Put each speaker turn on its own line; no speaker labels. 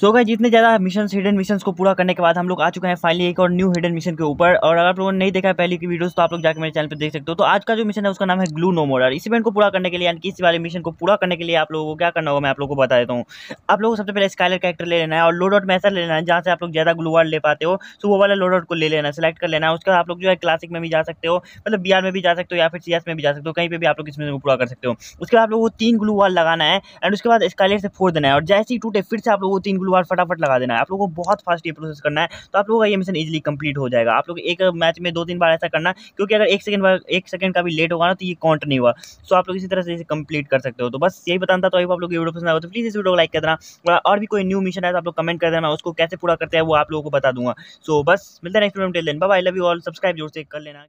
सो गए जितने ज़्यादा मिशन हिडन मिशन को पूरा करने के बाद हम लोग आ चुके हैं फाइनली एक और न्यू हिडन मिशन के ऊपर और अगर आप लोगों ने नहीं देखा है पहले की वीडियोस तो आप लोग जाकर मेरे चैनल पर देख सकते हो तो आज का जो मिशन है उसका नाम है ग्लू नो मोडर इस इवेंट को पूरा करने के लिए यानी कि इस वाले मिशन को पूरा करने के लिए आप लोगों को क्या करना होगा मैं आप लोगों को बता देता हूँ आप लोगों को सबसे पहले स्काइलर कैरेक्टर ले लेना है और लोड आउट में ऐसा ले लेना है जहाँ से आप लोग ज़्यादा ग्लू वार्ड ले पाते हो तो वो वाला लोड आउट को ले लेना है सेलेक्ट कर लेना है उसके बाद आप लोग जो है क्लासिक में भी जा सकते हो मतलब बिहार में भी जा सकते हो या फिर सी में भी जा सकते हो कहीं पर भी आप लोग इस मिशन को पूरा कर सकते हो उसके बाद आप लोग को तीन ग्लू वाल लगाना है एंड उसके बाद स्काइलर से फोड़ देना है और जैसे ही टूटे फिर से आप लोग को तीन ग्लू ब्लू हार्ट फटाफट लगा देना है आप लोगों को बहुत फास्ट ये प्रोसेस करना है तो आप लोगों का ये मिशन ईजिली कंप्लीट हो जाएगा आप लोग एक मैच में दो तीन बार ऐसा करना क्योंकि अगर एक सेकंड एक सेकंड का भी लेट होगा ना तो ये काउंट नहीं हुआ सो आप लोग इसी तरह से इसे कंप्लीट कर सकते हो तो बस यही बताना था तो आप लोग वीडियो पसंद आया तो प्लीज़ इस वीडियो को लाइक कर देना और भी कोई न्यू मिशन है तो आप लोग कमेंट कर देना उसको कैसे पूरा करते हैं वो आप लोगों को बता दूंगा सो बस मिलता है next time till then bye love you all subscribe जोर से कर लेना